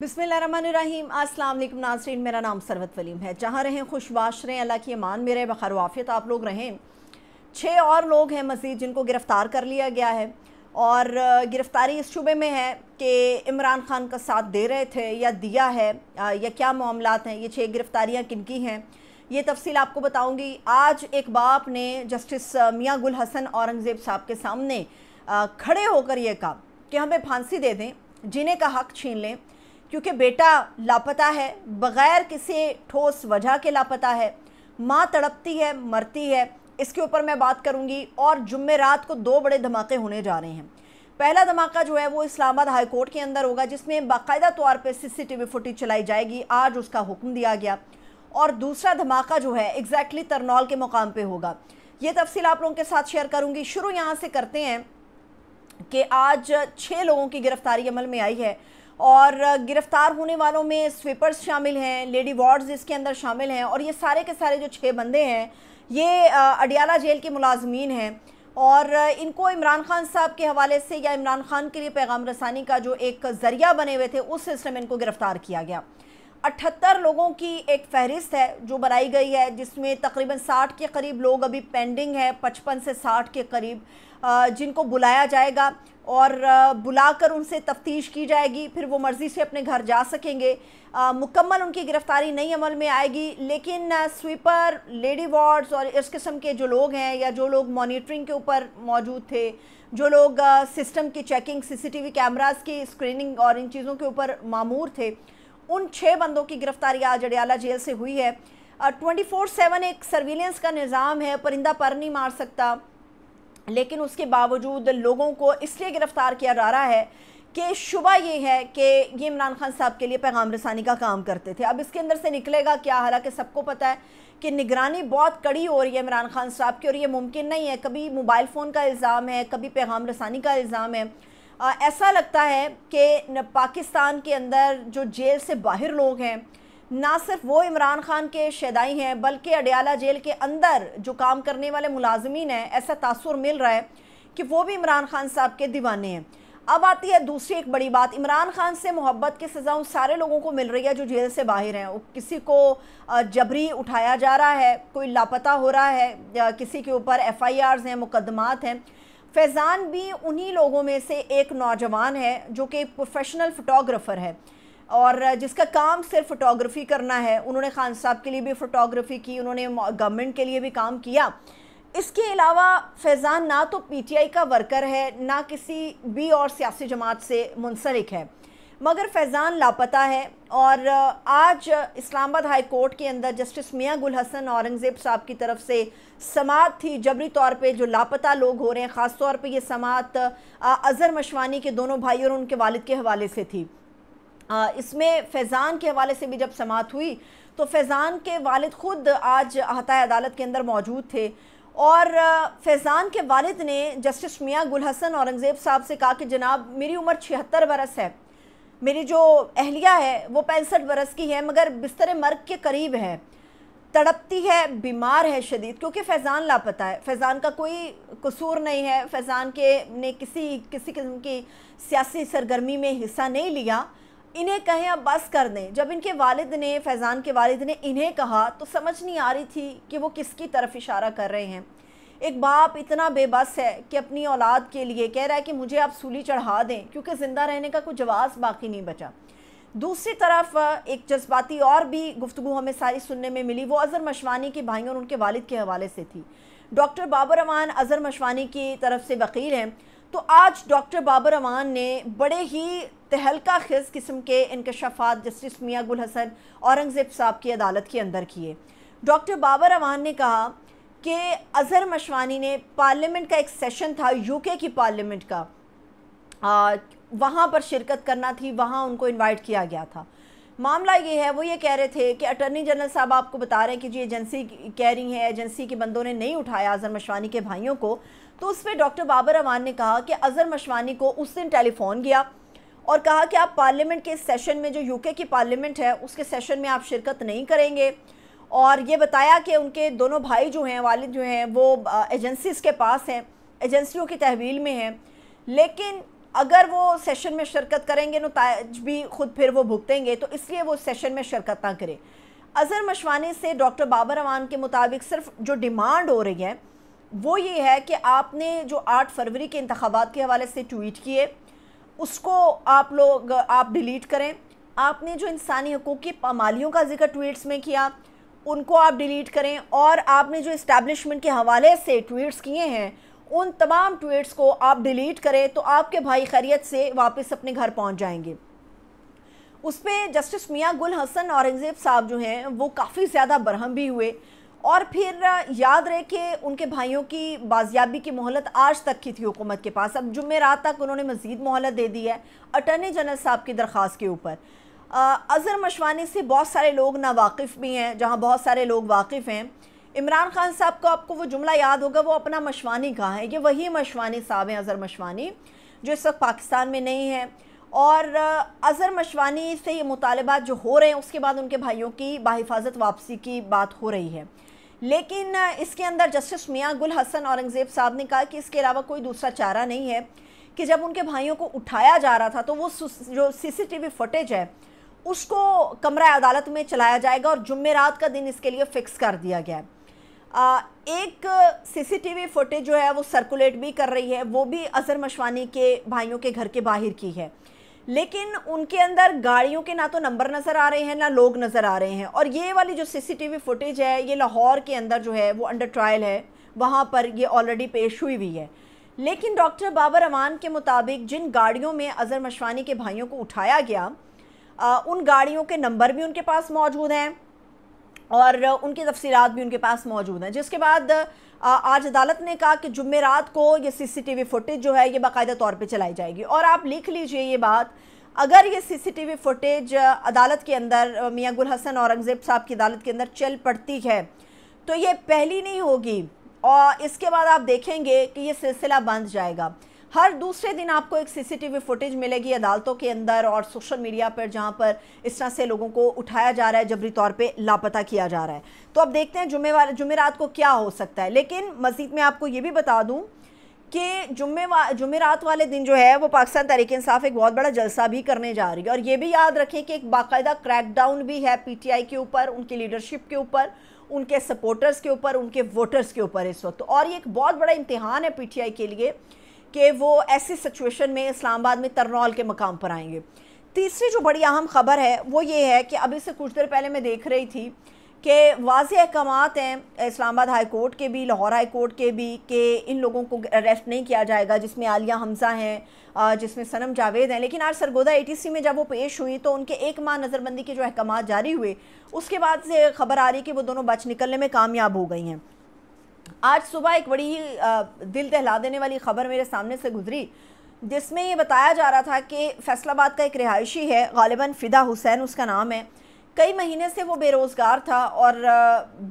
बिसमीम असलम नाजरीन मेरा नाम सरवत वलीम है जहाँ रहें खुशवाश रहें अल्लाह की अमान में रहें बखर वाफियत आप लोग रहें छः और लोग हैं मज़ीद जिनको गिरफ़्तार कर लिया गया है और गिरफ़्तारी इस शुबे में है कि इमरान खान का साथ दे रहे थे या दिया है या क्या मामला हैं ये छः गिरफ़्तारियाँ किन की हैं ये तफसील आपको बताऊँगी आज एक बाप ने जस्टिस मियाँ गुल हसन औरंगज़ेब साहब के सामने खड़े होकर यह कहा कि हमें फांसी दे दें जिन्हें का हक छीन लें क्योंकि बेटा लापता है बग़ैर किसी ठोस वजह के लापता है माँ तड़पती है मरती है इसके ऊपर मैं बात करूँगी और जुम्मे रात को दो बड़े धमाके होने जा रहे हैं पहला धमाका जो है वो इस्लामाबाद हाई कोर्ट के अंदर होगा जिसमें बाकायदा तौर पर सीसीटीवी फुटेज चलाई जाएगी आज उसका हुक्म दिया गया और दूसरा धमाका जो है एग्जैक्टली exactly तरनौल के मुकाम पे होगा ये तफसील आप लोगों के साथ शेयर करूंगी शुरू यहाँ से करते हैं कि आज छः लोगों की गिरफ्तारी अमल में आई है और गिरफ्तार होने वालों में स्वीपर्स शामिल हैं लेडी वार्ड्स इसके अंदर शामिल हैं और ये सारे के सारे जो छः बंदे हैं ये अडियाला जेल के मुलाजमीन हैं और इनको इमरान खान साहब के हवाले से या इमरान खान के लिए पैगाम रसानी का जो एक ज़रिया बने हुए थे उस सिलसिले में इनको गिरफ़्तार किया गया अठहत्तर लोगों की एक फहरिस्त है जो बनाई गई है जिसमें तकरीबन साठ के करीब लोग अभी पेंडिंग है पचपन से साठ के करीब जिनको बुलाया जाएगा और बुलाकर उनसे तफ्तीश की जाएगी फिर वो मर्ज़ी से अपने घर जा सकेंगे मुकम्मल उनकी गिरफ़्तारी नहीं अमल में आएगी लेकिन स्वीपर लेडी वार्ड्स और इस किस्म के जो लोग हैं या जो लोग मॉनिटरिंग के ऊपर मौजूद थे जो लोग सिस्टम की चेकिंग सीसीटीवी कैमरास की स्क्रीनिंग और इन चीज़ों के ऊपर मामूर थे उन छः बंदों की गिरफ़्तारी आज अडियाला जेल से हुई है ट्वेंटी फोर सेवन एक सर्विलेंस का निज़ाम है परिंदा पर नहीं मार सकता लेकिन उसके बावजूद लोगों को इसलिए गिरफ़्तार किया जा रहा है कि शुबा ये है कि ये इमरान खान साहब के लिए पैगाम रसानी का काम करते थे अब इसके अंदर से निकलेगा क्या हालांकि सबको पता है कि निगरानी बहुत कड़ी हो रही है इमरान खान साहब की और ये मुमकिन नहीं है कभी मोबाइल फ़ोन का इल्ज़ाम है कभी पैगाम रसानी का इल्ज़ाम है आ, ऐसा लगता है कि पाकिस्तान के अंदर जो जेल से बाहर लोग हैं ना सिर्फ वो इमरान खान के शदाई हैं बल्कि अडयाला जेल के अंदर जो काम करने वाले मुलाजमीन हैं ऐसा तासर मिल रहा है कि वो भी इमरान खान साहब के दीवाने हैं अब आती है दूसरी एक बड़ी बात इमरान खान से मोहब्बत की सज़ा उन सारे लोगों को मिल रही है जो जेल से बाहर हैं किसी को जबरी उठाया जा रहा है कोई लापता हो रहा है किसी के ऊपर एफ़ आई आर हैं मुकदमात हैं फैज़ान भी उन्हीं लोगों में से एक नौजवान है जो कि प्रोफेशनल फ़ोटोग्राफ़र है और जिसका काम सिर्फ फ़ोटोग्राफी करना है उन्होंने खान साहब के लिए भी फ़ोटोग्राफी की उन्होंने गवर्नमेंट के लिए भी काम किया इसके अलावा फैज़ान ना तो पीटीआई का वर्कर है ना किसी भी और सियासी जमात से मुंसलिक है मगर फैज़ान लापता है और आज इस्लामाबाद हाई कोर्ट के अंदर जस्टिस मियाँ गुल हसन औरंगज़ेब साहब की तरफ से समात थी जबरी तौर पे जो लापता लोग हो रहे हैं ख़ास तौर पे ये समात अज़हर मशवानी के दोनों भाई और उनके वालिद के हवाले से थी इसमें फैज़ान के हवाले से भी जब समात हुई तो फैज़ान के वालिद ख़ुद आज अहताय अदालत के अंदर मौजूद थे और फैज़ान के वालिद ने जस्टिस मियाँ गुल हसन औरंगज़ेब साहब से कहा कि जनाब मेरी उम्र छिहत्तर बरस है मेरी जो अहलिया है वो पैंसठ बरस की है मगर बिस्तर मर्ग के करीब है तड़पती है बीमार है शदीद क्योंकि फैज़ान लापता है फैज़ान का कोई कसूर नहीं है फैज़ान के ने किसी किसी किस्म की सियासी सरगर्मी में हिस्सा नहीं लिया इन्हें कहें अब बस कर दें जब इनके वालिद ने फैज़ान के वालिद ने इन्हें कहा तो समझ नहीं आ रही थी कि वो किसकी तरफ इशारा कर रहे हैं एक बाप इतना बेबस है कि अपनी औलाद के लिए कह रहा है कि मुझे आप सूली चढ़ा दें क्योंकि ज़िंदा रहने का कुछ जवाब बाकी नहीं बचा दूसरी तरफ एक जज्बाती और भी गुफ्तु हमें सारी सुनने में मिली वो अज़र मशवानी के भाई और उनके वालिद के हवाले से थी डॉक्टर बाबर अमान अज़र मशवानी की तरफ से वकील हैं तो आज डॉक्टर बाबर अमान ने बड़े ही तहलका खिज किस्म के इनकशाफात जस्टिस मियाँ गुल हसन औरंगज़ेब साहब की अदालत के अंदर किए डॉक्टर बाबर अवान ने कहा कि अज़हर मशवानी ने पार्लियामेंट का एक सेशन था यूके की पार्लियामेंट का आ, वहाँ पर शिरकत करना थी वहाँ उनको इनवाइट किया गया था मामला ये है वो ये कह रहे थे कि अटर्नी जनरल साहब आपको बता रहे हैं कि जी एजेंसी कह रही है एजेंसी के बंदों ने नहीं उठाया अज़हर मशवानी के भाइयों को तो उस पर डॉक्टर बाबर अमान ने कहा कि अज़हर मशवानी को उस दिन टेलीफोन गया और कहा कि आप पार्लियामेंट के सेशन में जो यूके की पार्लियामेंट है उसके सेशन में आप शिरकत नहीं करेंगे और ये बताया कि उनके दोनों भाई जो हैं वालिद जो हैं वो एजेंसीज़ के पास हैं एजेंसियों की तहवील में हैं लेकिन अगर वो सेशन में शिरकत करेंगे नाज तो भी खुद फिर वो भुगतेंगे तो इसलिए वो सेशन में शिरकत ना करें अजहर मशवानी से डॉक्टर बाबर अवान के मुताबिक सिर्फ जो डिमांड हो रही है वो ये है कि आपने जो आठ फरवरी के इंतबात के हवाले से ट्वीट किए उसको आप लोग आप डिलीट करें आपने जो इंसानी हकूक़ की पामालियों का जिक्र ट्वीट्स में किया उनको आप डिलीट करें और आपने जो इस्टेब्लिशमेंट के हवाले से ट्वीट्स किए हैं उन तमाम ट्वीट्स को आप डिलीट करें तो आपके भाई खैरियत से वापस अपने घर पहुंच जाएंगे उस पर जस्टिस मियाँ गुल हसन औरंगज़ेब साहब जो हैं वो काफ़ी ज़्यादा बरहम भी हुए और फिर याद रहे कि उनके भाइयों की बाजियाबी की मोहलत आज तक की थी हुकूमत के पास अब रात तक उन्होंने मजीद मोहलत दे दी है अटर्नी जनरल साहब की दरख्वास्त के ऊपर अज़र मशवानी से बहुत सारे लोग नावाकिफ़ भी हैं जहाँ बहुत सारे लोग वाकिफ़ हैं इमरान खान साहब को आपको वो जुमला याद होगा वो अपना मशवानी कहा है ये वही मशवानी साहब हैं अज़र मशवानी जो इस वक्त पाकिस्तान में नहीं है और अज़र मशवानी से ये मुतालबात जो हो रहे हैं उसके बाद उनके भाइयों की बाहिफाजत वापसी की बात हो रही है लेकिन इसके अंदर जस्टिस मियाँ गुल हसन औरंगज़ेब साहब ने कहा कि इसके अलावा कोई दूसरा चारा नहीं है कि जब उनके भाइयों को उठाया जा रहा था तो वो जो सीसीटीवी फुटेज है उसको कमरा अदालत में चलाया जाएगा और जुम्मे रात का दिन इसके लिए फ़िक्स कर दिया गया है एक सीसीटीवी फुटेज जो है वो सर्कुलेट भी कर रही है वो भी अजहर मशवानी के भाइयों के घर के बाहर की है लेकिन उनके अंदर गाड़ियों के ना तो नंबर नज़र आ रहे हैं ना लोग नज़र आ रहे हैं और ये वाली जो सीसीटीवी फुटेज है ये लाहौर के अंदर जो है वो अंडर ट्रायल है वहाँ पर ये ऑलरेडी पेश हुई हुई है लेकिन डॉक्टर बाबर अमान के मुताबिक जिन गाड़ियों में अज़र मशवानी के भाइयों को उठाया गया आ, उन गाड़ियों के नंबर भी उनके पास मौजूद हैं और उनकी तफसीत भी उनके पास मौजूद हैं जिसके बाद आज अदालत ने कहा कि जुम्मेरात को ये सीसीटीवी फुटेज जो है ये बाकायदा तौर पे चलाई जाएगी और आप लिख लीजिए ये बात अगर ये सीसीटीवी फुटेज अदालत के अंदर मियाँ गुल हसन औरंगज़ेब साहब की अदालत के अंदर चल पड़ती है तो ये पहली नहीं होगी और इसके बाद आप देखेंगे कि ये सिलसिला बंद जाएगा हर दूसरे दिन आपको एक सीसीटीवी फुटेज मिलेगी अदालतों के अंदर और सोशल मीडिया पर जहाँ पर इस तरह से लोगों को उठाया जा रहा है जबरी तौर पर लापता किया जा रहा है तो अब देखते हैं वाले जुमेरात को क्या हो सकता है लेकिन मजीद में आपको ये भी बता दूँ कि जुम्मे वा, जुमेरात वाले दिन जो है वो पाकिस्तान तरीके इंसाफ एक बहुत बड़ा जलसा भी करने जा रही है और ये भी याद रखें कि एक बाकायदा क्रैकडाउन भी है पी के ऊपर उनकी लीडरशिप के ऊपर उनके सपोर्टर्स के ऊपर उनके वोटर्स के ऊपर इस वक्त और ये एक बहुत बड़ा इम्तहान है पीटीआई के लिए कि वो ऐसी सिचुएशन में इस्लामाबाद में तरनौल के मकाम पर आएंगे तीसरी जो बड़ी अहम खबर है वो ये है कि अभी से कुछ देर पहले मैं देख रही थी कि वाज अहकाम हैं इस्लामाबाद हाई कोर्ट के भी लाहौर हाई कोर्ट के भी कि इन लोगों को अरेस्ट नहीं किया जाएगा जिसमें आलिया हमजा हैं जिसमें सनम जावेद हैं लेकिन आज सरगोदा एटीसी में जब वो पेश हुई तो उनके एक माह नज़रबंदी के जो अहकाम जारी हुए उसके बाद से खबर आ रही कि वो दोनों बच निकलने में कामयाब हो गई हैं आज सुबह एक बड़ी दिल दहला देने वाली खबर मेरे सामने से गुजरी जिसमें ये बताया जा रहा था कि फैसलाबाद का एक रिहायशी है गालिबा फ़िदा हुसैन उसका नाम है कई महीने से वो बेरोज़गार था और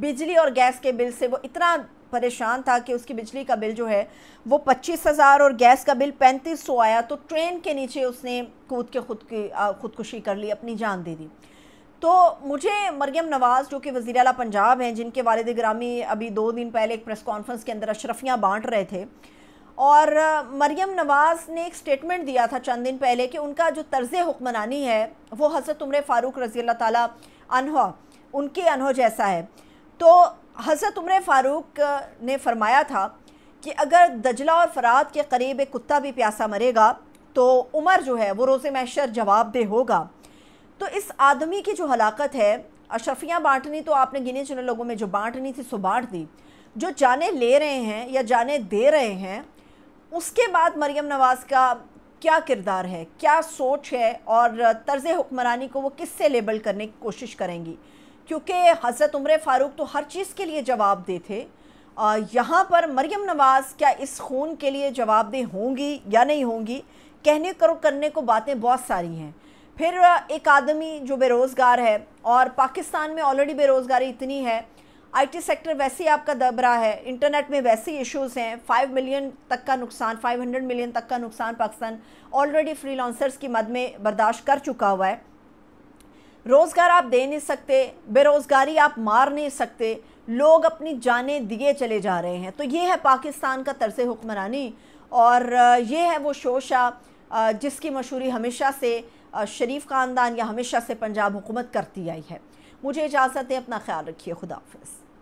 बिजली और गैस के बिल से वो इतना परेशान था कि उसकी बिजली का बिल जो है वो पच्चीस हज़ार और गैस का बिल पैंतीस सौ आया तो ट्रेन के नीचे उसने कूद के खुद की खुदकुशी कर ली अपनी जान दे दी तो मुझे मरियम नवाज़ जो कि वज़ी अला पंजाब हैं जिनके वालद ग्रामी अभी दो दिन पहले एक प्रेस कॉन्फ्रेंस के अंदर अशरफियाँ बांट रहे थे और मरियम नवाज़ ने एक स्टेटमेंट दिया था चंद दिन पहले कि उनका जो तर्ज हुक्मरानी है वो हज़रत उम्र फ़ारूक रज़ी अल्लाह ताली अनह उनके अनह जैसा है तो हज़रत उम्र फ़ारूक ने फरमाया था कि अगर दजला और फरात के करीब एक कुत्ता भी प्यासा मरेगा तो उमर जो है वो रोज़ मैशर दे होगा तो इस आदमी की जो हलाकत है अशफियाँ बांटनी तो आपने गिने चुने लोगों में जो बांटनी थी सो बांट दी जो जाने ले रहे हैं या जाने दे रहे हैं उसके बाद मरियम नवाज़ का क्या किरदार है क्या सोच है और तर्ज़ हुक्मरानी को वो किससे लेबल करने की कोशिश करेंगी क्योंकि हज़रत उम्र फ़ारूक तो हर चीज़ के लिए जवाब दे थे यहाँ पर मरियम नवाज़ क्या इस खून के लिए जवाबदेह होंगी या नहीं होंगी कहने करो करने को बातें बहुत सारी हैं फिर एक आदमी जो बेरोज़गार है और पाकिस्तान में ऑलरेडी बेरोज़गारी इतनी है आईटी सेक्टर वैसे ही आपका दब रहा है इंटरनेट में वैसे ही इश्यूज़ हैं फाइव मिलियन तक का नुकसान फाइव हंड्रेड मिलियन तक का नुकसान पाकिस्तान ऑलरेडी फ्रीलांसर्स की मद में बर्दाश्त कर चुका हुआ है रोज़गार आप दे नहीं सकते बेरोज़गारी आप मार नहीं सकते लोग अपनी जानें दिए चले जा रहे हैं तो ये है पाकिस्तान का तर्ज हुक्मरानी और ये है वो शोशा जिसकी मशहूरी हमेशा से शरीफ ख़ानदान या हमेशा से पंजाब हुकूमत करती आई है मुझे इजाज़त दें अपना ख्याल रखिए खुदाफिज़